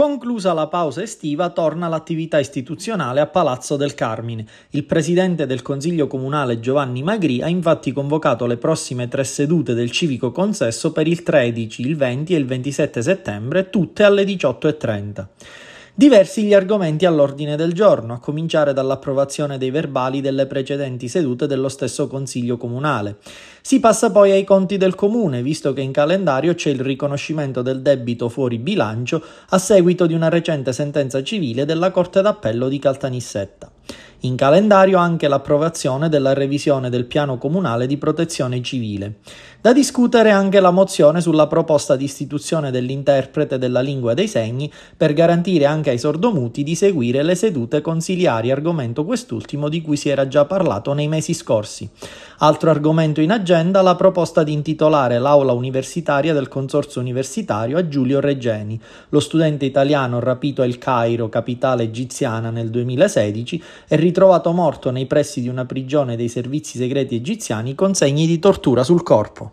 Conclusa la pausa estiva, torna l'attività istituzionale a Palazzo del Carmine. Il presidente del Consiglio Comunale Giovanni Magri ha infatti convocato le prossime tre sedute del civico consesso per il 13, il 20 e il 27 settembre, tutte alle 18.30. Diversi gli argomenti all'ordine del giorno, a cominciare dall'approvazione dei verbali delle precedenti sedute dello stesso Consiglio Comunale. Si passa poi ai conti del Comune, visto che in calendario c'è il riconoscimento del debito fuori bilancio a seguito di una recente sentenza civile della Corte d'Appello di Caltanissetta. In calendario anche l'approvazione della revisione del piano comunale di protezione civile. Da discutere anche la mozione sulla proposta di istituzione dell'interprete della lingua dei segni per garantire anche ai sordomuti di seguire le sedute consiliari, argomento quest'ultimo di cui si era già parlato nei mesi scorsi. Altro argomento in agenda la proposta di intitolare l'aula universitaria del Consorzio Universitario a Giulio Regeni, lo studente italiano rapito a El Cairo, capitale egiziana, nel 2016 è ritrovato morto nei pressi di una prigione dei servizi segreti egiziani con segni di tortura sul corpo.